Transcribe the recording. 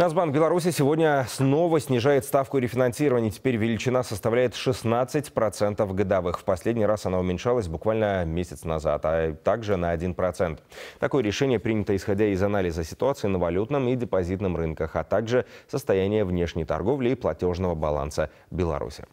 Насбанк Беларуси сегодня снова снижает ставку рефинансирования. Теперь величина составляет 16% годовых. В последний раз она уменьшалась буквально месяц назад, а также на 1%. Такое решение принято исходя из анализа ситуации на валютном и депозитном рынках, а также состояния внешней торговли и платежного баланса Беларуси.